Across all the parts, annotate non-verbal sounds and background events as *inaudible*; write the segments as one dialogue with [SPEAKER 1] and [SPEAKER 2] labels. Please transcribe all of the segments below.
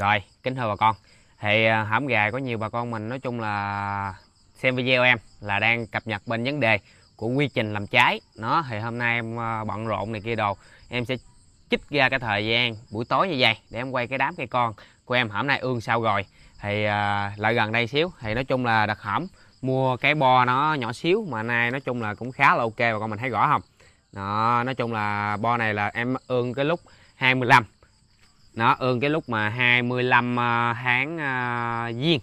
[SPEAKER 1] rồi kính thưa bà con thì à, hãm gà có nhiều bà con mình nói chung là xem video em là đang cập nhật bên vấn đề của quy trình làm trái nó thì hôm nay em à, bận rộn này kia đồ em sẽ chích ra cái thời gian buổi tối như vậy để em quay cái đám cây con của em hôm nay ương sao rồi thì à, lại gần đây xíu thì nói chung là đặt hỏng mua cái bo nó nhỏ xíu mà nay nói chung là cũng khá là ok bà con mình thấy rõ không đó nói chung là bo này là em ương cái lúc 25 nó ương cái lúc mà 25 à, tháng uh, giêng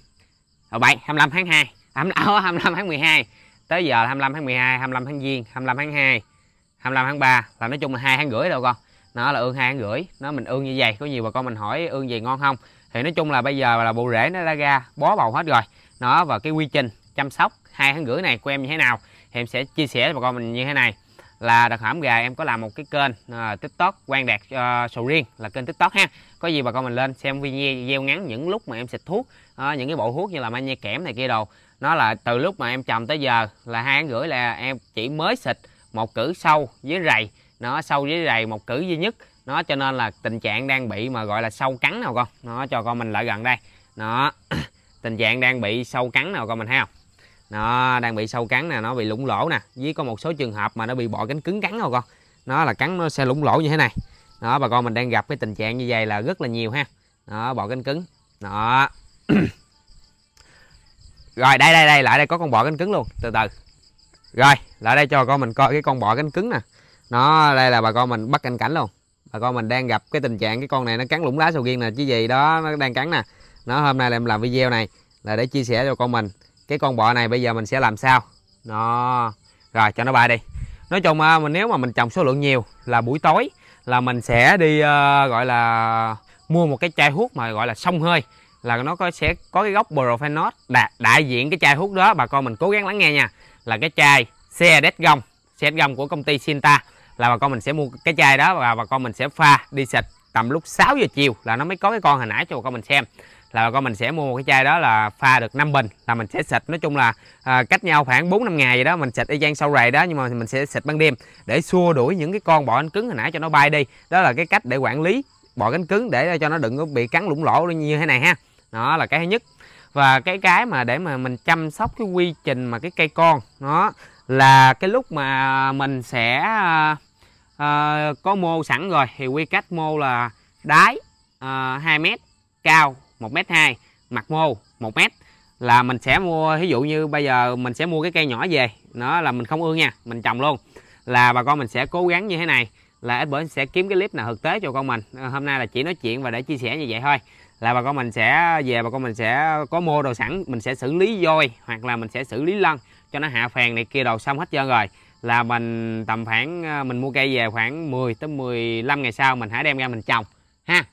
[SPEAKER 1] ở ờ, bảy 25 tháng 2 25, 25 tháng 12 tới giờ là 25 tháng 12 25 tháng giêng 25 tháng 2 25 tháng 3 là nói chung là hai tháng rưỡi đâu con nó là ương hai tháng rưỡi nó mình ương như vậy có nhiều bà con mình hỏi ương gì ngon không thì nói chung là bây giờ là bộ rễ nó đã ra bó bầu hết rồi nó và cái quy trình chăm sóc hai tháng rưỡi này của em như thế nào thì em sẽ chia sẻ với bà con mình như thế này là đặc hãm gà em có làm một cái kênh à, tiktok quan đạt à, sầu riêng là kênh tiktok ha có gì bà con mình lên xem video ngắn những lúc mà em xịt thuốc à, những cái bộ thuốc như là mania kẽm này kia đồ nó là từ lúc mà em trồng tới giờ là hai tháng rưỡi là em chỉ mới xịt một cử sâu dưới rầy nó sâu dưới rầy một cử duy nhất nó cho nên là tình trạng đang bị mà gọi là sâu cắn nào con nó cho con mình lại gần đây nó *coughs* tình trạng đang bị sâu cắn nào con mình thấy không nó đang bị sâu cắn nè nó bị lủng lỗ nè với có một số trường hợp mà nó bị bọ cánh cứng cắn rồi con nó là cắn nó sẽ lủng lỗ như thế này đó bà con mình đang gặp cái tình trạng như vậy là rất là nhiều ha đó bọ cánh cứng đó *clears throat* rồi đây đây đây lại đây có con bọ cánh cứng luôn từ từ rồi lại đây cho bà con mình coi cái con bọ cánh cứng nè nó đây là bà con mình bắt canh cảnh luôn bà con mình đang gặp cái tình trạng cái con này nó cắn lủng lá sầu riêng nè chứ gì đó nó đang cắn nè nó hôm nay em làm video này là để chia sẻ cho con mình cái con bọ này bây giờ mình sẽ làm sao nó rồi cho nó bay đi nói chung à, mình nếu mà mình trồng số lượng nhiều là buổi tối là mình sẽ đi à, gọi là mua một cái chai thuốc mà gọi là sông hơi là nó có sẽ có cái gốc prophenol đại, đại diện cái chai thuốc đó bà con mình cố gắng lắng nghe nha là cái chai xe đét gông xe gông của công ty Sinta là bà con mình sẽ mua cái chai đó và bà con mình sẽ pha đi xịt tầm lúc 6 giờ chiều là nó mới có cái con hồi nãy cho bà con mình xem là bà con mình sẽ mua một cái chai đó là pha được 5 bình là mình sẽ xịt nói chung là à, cách nhau khoảng 4 5 ngày gì đó mình xịt y gian sau rầy đó nhưng mà mình sẽ xịt ban đêm để xua đuổi những cái con bọ cánh cứng hồi nãy cho nó bay đi đó là cái cách để quản lý bọ cánh cứng để cho nó đừng có bị cắn lủng lỗ như thế này ha đó là cái thứ nhất và cái cái mà để mà mình chăm sóc cái quy trình mà cái cây con nó là cái lúc mà mình sẽ uh, có mô sẵn rồi thì quy cách mô là đáy uh, à, 2 mét cao 1m2 mặt mô 1m là mình sẽ mua ví dụ như bây giờ mình sẽ mua cái cây nhỏ về nó là mình không ương nha mình trồng luôn là bà con mình sẽ cố gắng như thế này là ít bữa sẽ kiếm cái clip nào thực tế cho con mình ờ, hôm nay là chỉ nói chuyện và để chia sẻ như vậy thôi là bà con mình sẽ về bà con mình sẽ có mua đồ sẵn mình sẽ xử lý voi hoặc là mình sẽ xử lý lân cho nó hạ phèn này kia đồ xong hết trơn rồi là mình tầm khoảng ờ, mình mua cây về khoảng 10 tới 15 ngày sau mình hãy đem ra mình trồng ha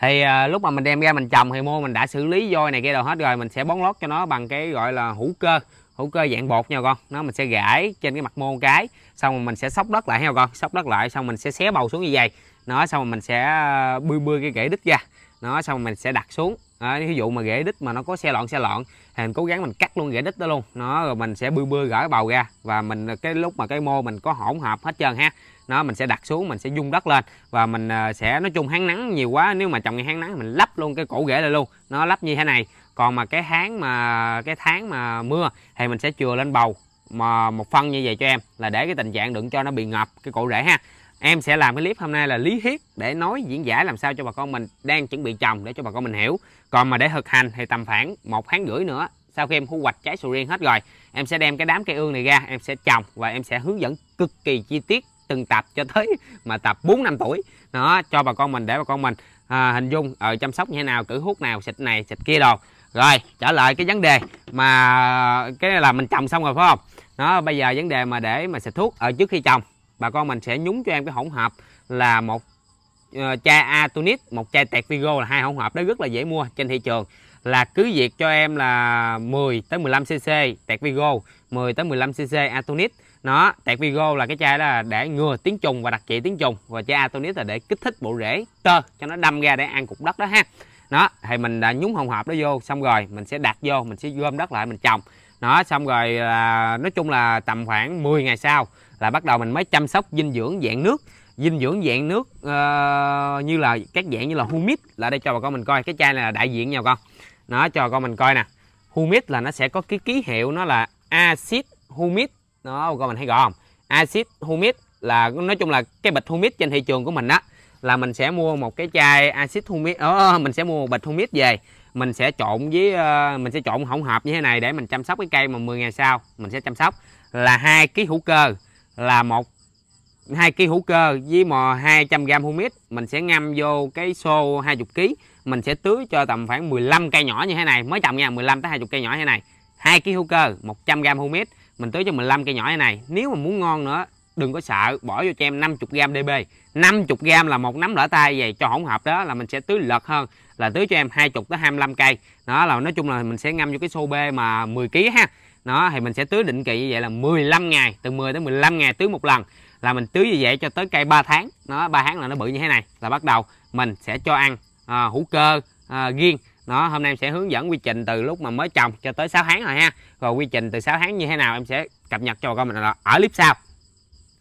[SPEAKER 1] thì à, lúc mà mình đem ra mình trồng thì mô mình đã xử lý voi này kia đồ hết rồi mình sẽ bón lót cho nó bằng cái gọi là hữu cơ hữu cơ dạng bột nha con nó mình sẽ gãi trên cái mặt mô cái xong rồi mình sẽ sóc đất lại heo con sóc đất lại xong mình sẽ xé bầu xuống như vậy nó xong rồi mình sẽ à, bươi bươi cái rễ đít ra nó xong rồi mình sẽ đặt xuống à, ví dụ mà rễ đít mà nó có xe lọn xe lọn thì mình cố gắng mình cắt luôn rễ đít đó luôn nó rồi mình sẽ bươi bươi gỡ bầu ra và mình cái lúc mà cái mô mình có hỗn hợp hết trơn ha nó mình sẽ đặt xuống mình sẽ dung đất lên và mình à, sẽ nói chung háng nắng nhiều quá nếu mà trồng ngày háng nắng mình lắp luôn cái cổ rễ lại luôn nó lắp như thế này còn mà cái tháng mà cái tháng mà mưa thì mình sẽ chừa lên bầu mà một phân như vậy cho em là để cái tình trạng đừng cho nó bị ngập cái cổ rễ ha em sẽ làm cái clip hôm nay là lý thuyết để nói diễn giải làm sao cho bà con mình đang chuẩn bị trồng để cho bà con mình hiểu còn mà để thực hành thì tầm khoảng một tháng rưỡi nữa sau khi em thu hoạch trái sầu riêng hết rồi em sẽ đem cái đám cây ương này ra em sẽ trồng và em sẽ hướng dẫn cực kỳ chi tiết từng tập cho tới mà tập 4 năm tuổi nó cho bà con mình để bà con mình à, hình dung ở ờ, chăm sóc như thế nào cử hút nào xịt này xịt kia đồ rồi trở lại cái vấn đề mà cái này là mình trồng xong rồi phải không nó bây giờ vấn đề mà để mà xịt thuốc ở trước khi trồng bà con mình sẽ nhúng cho em cái hỗn hợp là một ờ, chai Atunit một chai tẹt Vigo là hai hỗn hợp đó rất là dễ mua trên thị trường là cứ việc cho em là 10 tới 15 cc tẹt Vigo 10 tới 15 cc Atunit nó tẹt Vigo là cái chai đó là để ngừa tiếng trùng và đặc trị tiếng trùng và chai Atonis là để kích thích bộ rễ tơ cho nó đâm ra để ăn cục đất đó ha nó thì mình đã nhúng hồng hộp đó vô xong rồi mình sẽ đặt vô mình sẽ gom đất lại mình trồng nó xong rồi à, nói chung là tầm khoảng 10 ngày sau là bắt đầu mình mới chăm sóc dinh dưỡng dạng nước dinh dưỡng dạng nước uh, như là các dạng như là humic là đây cho bà con mình coi cái chai này là đại diện nha bà con nó cho bà con mình coi nè humic là nó sẽ có cái ký hiệu nó là acid humic nó các mình thấy gọi không acid humic là nói chung là cái bịch humic trên thị trường của mình á là mình sẽ mua một cái chai acid humic ờ, ờ, mình sẽ mua một bịch humic về mình sẽ trộn với ờ, mình sẽ trộn hỗn hợp như thế này để mình chăm sóc cái cây mà 10 ngày sau mình sẽ chăm sóc là hai ký hữu cơ là một hai ký hữu cơ với mò 200 g humic mình sẽ ngâm vô cái xô 20 kg mình sẽ tưới cho tầm khoảng 15 cây nhỏ như thế này mới trồng nha 15 tới 20 cây nhỏ như thế này hai ký hữu cơ 100 g humic mình tưới cho 15 cây nhỏ như này nếu mà muốn ngon nữa đừng có sợ bỏ vô cho em 50g DB 50g là một nắm lỡ tay vậy cho hỗn hợp đó là mình sẽ tưới lợt hơn là tưới cho em 20 tới 25 cây đó là nói chung là mình sẽ ngâm vô cái xô bê mà 10kg ha nó thì mình sẽ tưới định kỳ như vậy là 15 ngày từ 10 tới 15 ngày tưới một lần là mình tưới như vậy cho tới cây 3 tháng nó 3 tháng là nó bự như thế này là bắt đầu mình sẽ cho ăn à, hữu cơ à, riêng đó hôm nay em sẽ hướng dẫn quy trình từ lúc mà mới trồng cho tới 6 tháng rồi ha rồi quy trình từ 6 tháng như thế nào em sẽ cập nhật cho bà con mình là ở clip sau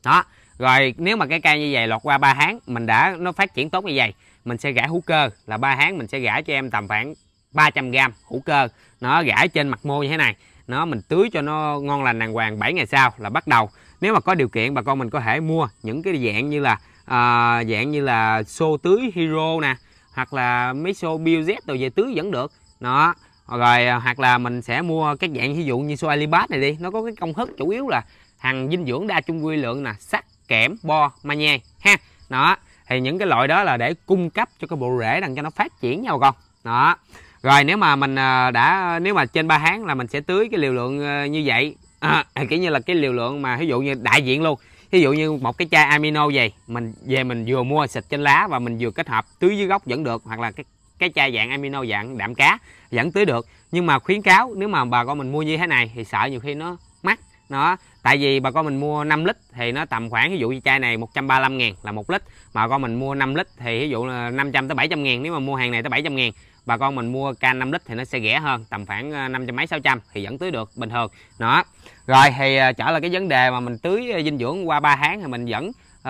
[SPEAKER 1] đó rồi nếu mà cái cây như vậy lọt qua 3 tháng mình đã nó phát triển tốt như vậy mình sẽ gãi hữu cơ là 3 tháng mình sẽ gãi cho em tầm khoảng 300 g hữu cơ nó gãi trên mặt môi như thế này nó mình tưới cho nó ngon lành đàng hoàng 7 ngày sau là bắt đầu nếu mà có điều kiện bà con mình có thể mua những cái dạng như là à, dạng như là xô tưới hero nè hoặc là mấy xô BioZ rồi về tưới vẫn được đó rồi à, hoặc là mình sẽ mua các dạng ví dụ như xô Alibat này đi nó có cái công thức chủ yếu là hằng dinh dưỡng đa trung quy lượng nè sắt kẽm bo magie ha đó thì những cái loại đó là để cung cấp cho cái bộ rễ đằng cho nó phát triển nhau con đó rồi nếu mà mình à, đã nếu mà trên 3 tháng là mình sẽ tưới cái liều lượng à, như vậy à, kiểu như là cái liều lượng mà ví dụ như đại diện luôn ví dụ như một cái chai amino vậy mình về mình vừa mua xịt trên lá và mình vừa kết hợp tưới dưới gốc vẫn được hoặc là cái cái chai dạng amino dạng đạm cá vẫn tưới được nhưng mà khuyến cáo nếu mà bà con mình mua như thế này thì sợ nhiều khi nó mắc nó tại vì bà con mình mua 5 lít thì nó tầm khoảng ví dụ như chai này 135 ngàn là một lít mà con mình mua 5 lít thì ví dụ là 500 tới bảy trăm ngàn nếu mà mua hàng này tới bảy trăm ngàn bà con mình mua can 5 lít thì nó sẽ rẻ hơn tầm khoảng ờ, năm trăm mấy sáu trăm thì vẫn tưới được bình thường đó rồi thì ờ, trở lại cái vấn đề mà mình tưới ờ, dinh dưỡng qua 3 tháng thì mình vẫn uh,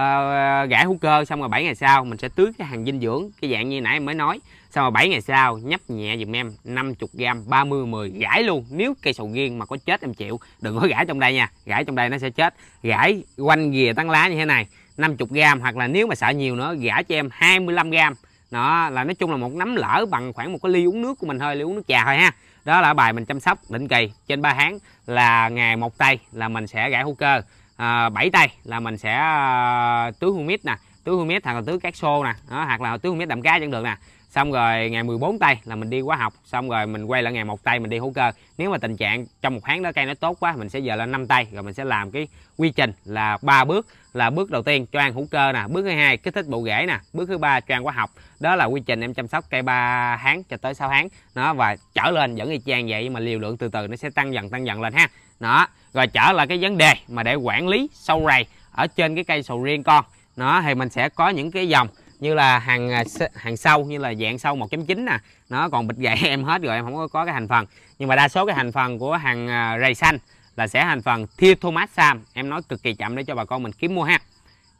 [SPEAKER 1] gãi hữu cơ xong rồi 7 ngày sau mình sẽ tưới cái hàng dinh dưỡng cái dạng như nãy em mới nói xong rồi 7 ngày sau nhấp nhẹ dùm em 50 gram 30 10 gãi luôn nếu cây sầu riêng mà có chết em chịu đừng có gãi trong đây nha gãi trong đây nó sẽ chết gãi quanh ghìa tán lá như thế này 50 gram hoặc là nếu mà sợ nhiều nữa gãi cho em 25 gram đó là nói chung là một nắm lỡ bằng khoảng một cái ly uống nước của mình thôi ly uống nước trà thôi ha đó là bài mình chăm sóc định kỳ trên ba tháng là ngày một tay là mình sẽ gãi hữu cơ à, 7 tay là mình sẽ à, tưới humic nè tưới humic hoặc là tưới cát xô nè đó, hoặc là tưới humic đậm cá chẳng được nè xong rồi ngày 14 tay là mình đi quá học xong rồi mình quay lại ngày một tay mình đi hữu cơ nếu mà tình trạng trong một tháng đó cây nó tốt quá mình sẽ giờ lên 5 tay rồi mình sẽ làm cái quy trình là ba bước là bước đầu tiên cho ăn hữu cơ nè bước thứ hai kích thích bộ rễ nè bước thứ ba cho ăn hóa học đó là quy trình em chăm sóc cây 3 tháng cho tới 6 tháng nó và trở lên vẫn y chang vậy nhưng mà liều lượng từ từ nó sẽ tăng dần tăng dần lên ha đó rồi trở lại cái vấn đề mà để quản lý sâu rầy ở trên cái cây sầu riêng con nó thì mình sẽ có những cái dòng như là hàng à, hàng sâu như là dạng sâu 1.9 nè nó còn bịch gậy *laughs* em hết rồi em không có, có cái thành phần nhưng mà đa số cái thành phần của hàng à, rầy xanh là sẽ thành phần Thiathomat sam em nói cực kỳ chậm để cho bà con mình kiếm mua ha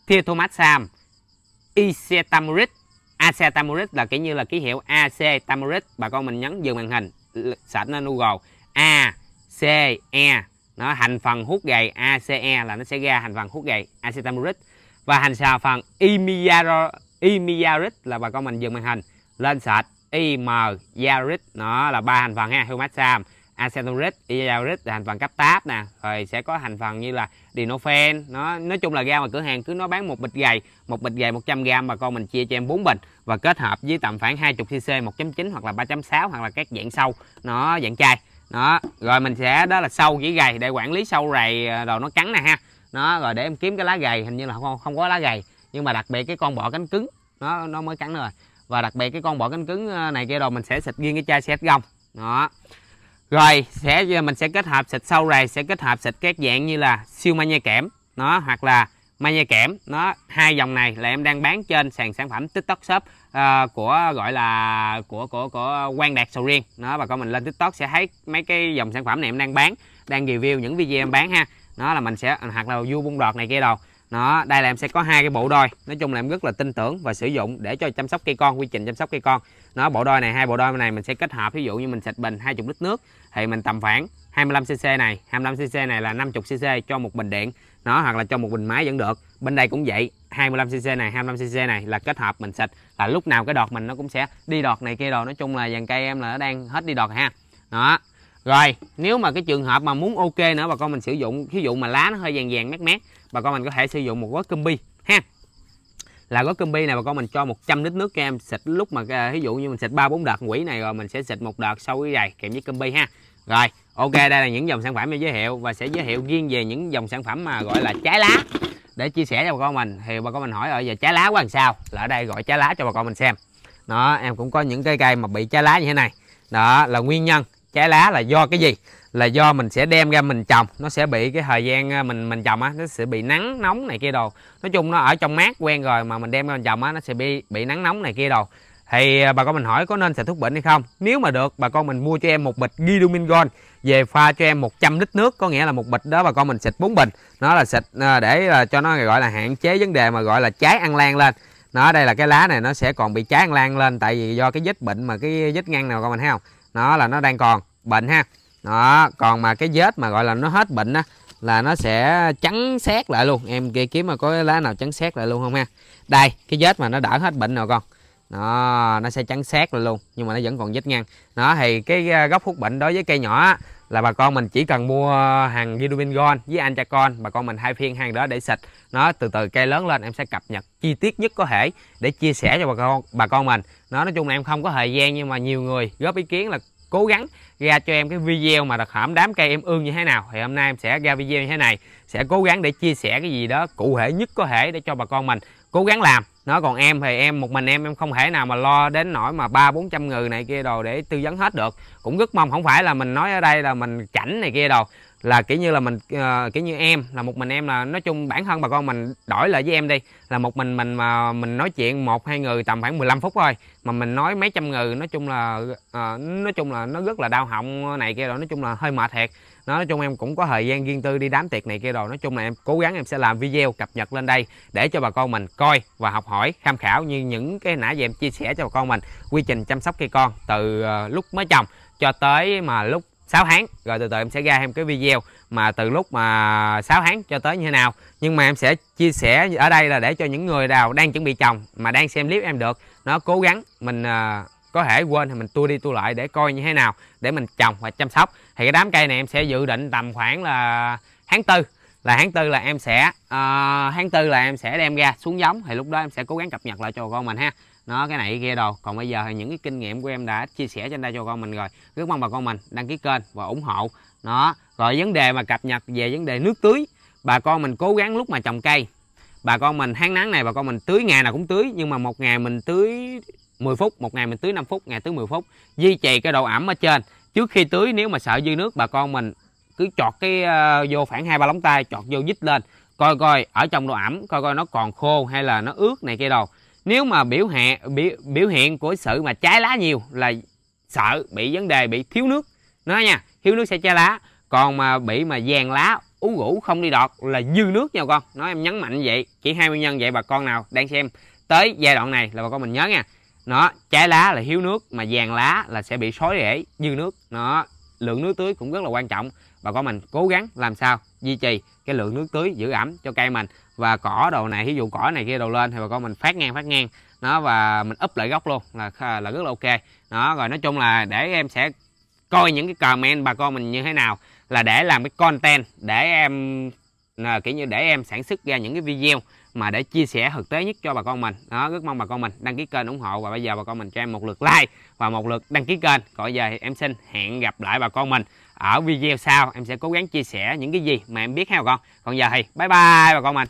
[SPEAKER 1] Thiathomat sam Isetamuric Acetamuric là kiểu như là ký hiệu Acetamuric bà con mình nhấn dừng màn hình sạch lên Google A C E nó thành phần hút gầy ACE là nó sẽ ra thành phần hút gầy acetamuric và hành xà phần imiaro Imiyarit là bà con mình dừng màn hình lên sạch. im nó là ba thành phần ha humat sam acetorit yarit là thành phần cấp táp nè rồi sẽ có thành phần như là dinofen nó nói chung là ra mà cửa hàng cứ nó bán một bịch gầy một bịch gầy 100 g bà con mình chia cho em bốn bình và kết hợp với tầm khoảng 20 cc 1.9 hoặc là 3.6 hoặc là các dạng sâu nó dạng chai đó rồi mình sẽ đó là sâu chỉ gầy để quản lý sâu rầy ờ, đồ nó cắn nè ha nó rồi để em kiếm cái lá gầy hình như là không không có lá gầy nhưng mà đặc biệt cái con bọ cánh cứng nó nó mới cắn rồi và đặc biệt cái con bọ cánh cứng ờ, này kia rồi mình sẽ xịt riêng cái chai xét gông đó rồi sẽ mình sẽ kết hợp xịt sau rầy sẽ kết hợp xịt các dạng như là siêu ma nha kẽm nó hoặc là ma nha kẽm nó hai dòng này là em đang bán trên sàn sản phẩm tiktok shop uh, của gọi là của của của quan đạt sầu riêng nó bà con mình lên tiktok sẽ thấy mấy cái dòng sản phẩm này em đang bán đang review những video em bán ha nó là mình sẽ hoặc là vua bung đọt này kia đâu đó đây là em sẽ có hai cái bộ đôi nói chung là em rất là tin tưởng và sử dụng để cho chăm sóc cây con quy trình chăm sóc cây con nó bộ đôi này hai bộ đôi này mình sẽ kết hợp ví dụ như mình sạch bình 20 lít nước thì mình tầm khoảng 25cc này 25cc này là 50cc cho một bình điện nó hoặc là cho một bình máy vẫn được bên đây cũng vậy 25cc này 25cc này là kết hợp mình sạch là lúc nào cái đọt mình nó cũng sẽ đi đọt này kia đồ nói chung là dàn cây em là nó đang hết đi đọt ha đó rồi nếu mà cái trường hợp mà muốn ok nữa bà con mình sử dụng ví dụ mà lá nó hơi vàng vàng mát mát bà con mình có thể sử dụng một gói combi ha là gói combi này bà con mình cho 100 lít nước cho em xịt lúc mà ví à, dụ như mình xịt ba bốn đợt quỷ này rồi mình sẽ xịt một đợt sau cái giày kèm với combi ha rồi ok đây là những dòng sản phẩm em giới thiệu và sẽ giới thiệu riêng về những dòng sản phẩm mà gọi là trái lá để chia sẻ cho bà con mình thì bà con mình hỏi ở về trái lá quá làm sao là ở đây gọi trái lá cho bà con mình xem đó em cũng có những cây cây mà bị trái lá như thế này đó là nguyên nhân trái lá là do cái gì là do mình sẽ đem ra mình trồng nó sẽ bị cái thời gian à, mình mình trồng á nó sẽ bị nắng nóng này kia đồ nói chung nó ở trong mát quen rồi mà mình đem ra mình trồng á nó sẽ bị bị nắng nóng này kia đồ thì à, bà con mình hỏi có nên xài thuốc bệnh hay không nếu mà được bà con mình mua cho em một bịch Gilumin về pha cho em 100 lít nước có nghĩa là một bịch đó bà con mình xịt bốn bình nó là xịt à, để cho nó gọi là hạn chế vấn đề mà gọi là trái ăn lan lên nó đây là cái lá này nó sẽ còn bị trái ăn lan lên tại vì do cái vết bệnh mà cái vết ngăn nào con mình thấy không nó là nó đang còn bệnh ha đó còn mà cái vết mà gọi là nó hết bệnh á là nó sẽ trắng xét lại luôn em kia kiếm mà có cái lá nào trắng xét lại luôn không ha đây cái vết mà nó đỡ hết bệnh rồi con nó nó sẽ trắng xét lại luôn nhưng mà nó vẫn còn vết ngang nó thì cái à, gốc hút bệnh đối với cây nhỏ là bà con mình chỉ cần mua hàng Gidomingon với anh cha con bà con mình hai phiên hàng đó để xịt nó từ từ cây lớn lên em sẽ cập nhật chi tiết nhất có thể để chia sẻ cho bà con bà con mình nó nói chung là em không có thời gian nhưng mà nhiều người góp ý kiến là cố gắng ra cho em cái video mà đặc hãm đám cây em ương như thế nào thì hôm nay em sẽ ra video như thế này sẽ cố gắng để chia sẻ cái gì đó cụ thể nhất có thể để cho bà con mình cố gắng làm nó còn em thì em một mình em em không thể nào mà lo đến nỗi mà ba bốn trăm người này kia đồ để tư vấn hết được cũng rất mong không phải là mình nói ở đây là mình chảnh này kia đồ là kiểu như là mình uh, kiểu như em là một mình em là nói chung bản thân bà con mình đổi lại với em đi là một mình mình mà mình nói chuyện một hai người tầm khoảng 15 phút thôi mà mình nói mấy trăm người nói chung là uh, nói chung là nó rất là đau họng này kia rồi nói chung là hơi mệt thiệt nói chung em cũng có thời gian riêng tư đi đám tiệc này kia rồi nói chung là em cố gắng em sẽ làm video cập nhật lên đây để cho bà con mình coi và học hỏi tham khảo như những cái nãy giờ em chia sẻ cho bà con mình quy trình chăm sóc cây con từ uh, lúc mới trồng cho tới mà lúc 6 tháng rồi từ từ em sẽ ra thêm cái video mà từ lúc mà 6 tháng cho tới như thế nào nhưng mà em sẽ chia sẻ ở đây là để cho những người nào đang chuẩn bị trồng mà đang xem clip em được nó cố gắng mình à, có thể quên thì mình tua đi tua lại để coi như thế nào để mình trồng và chăm sóc thì cái đám cây này em sẽ dự định tầm khoảng là tháng tư là tháng tư là em sẽ uh, tháng tư là em sẽ đem ra xuống giống thì lúc đó em sẽ cố gắng cập nhật lại cho con mình ha nó cái này cái kia đâu còn bây giờ thì những cái kinh nghiệm của em đã chia sẻ trên đây cho con mình rồi rất mong bà con mình đăng ký kênh và ủng hộ nó rồi vấn đề mà cập nhật về vấn đề nước tưới bà con mình cố gắng lúc mà trồng cây bà con mình tháng nắng này bà con mình tưới ngày nào cũng tưới nhưng mà một ngày mình tưới 10 phút một ngày mình tưới 5 phút ngày tưới 10 phút duy trì cái độ ẩm ở trên trước khi tưới nếu mà sợ dư nước bà con mình cứ chọt cái uh, vô khoảng hai ba lóng tay chọt vô dít lên coi coi ở trong độ ẩm coi coi nó còn khô hay là nó ướt này kia đâu nếu mà biểu hiện biểu, biểu hiện của sự mà trái lá nhiều là sợ bị vấn đề bị thiếu nước nó nha thiếu nước sẽ trái lá còn mà bị mà vàng lá ú ngủ không đi đọt là dư nước nha con nói em nhấn mạnh vậy chỉ hai nguyên nhân vậy bà con nào đang xem tới giai đoạn này là bà con mình nhớ nha nó trái lá là thiếu nước mà vàng lá là sẽ bị sói rễ dư nước nó lượng nước tưới cũng rất là quan trọng bà con mình cố gắng làm sao duy trì cái lượng nước tưới giữ ẩm cho cây mình và cỏ đồ này ví dụ cỏ này kia đầu lên thì bà con mình phát ngang phát ngang nó và mình úp lại gốc luôn là là rất là ok đó rồi nói chung là để em sẽ coi những cái comment bà con mình như thế nào là để làm cái content để em là kiểu như để em sản xuất ra những cái video mà để chia sẻ thực tế nhất cho bà con mình đó rất mong bà con mình đăng ký kênh ủng hộ và bây giờ bà con mình cho em một lượt like và một lượt đăng ký kênh còn giờ thì em xin hẹn gặp lại bà con mình ở video sau em sẽ cố gắng chia sẻ những cái gì mà em biết ha bà con còn giờ thì bye bye bà con mình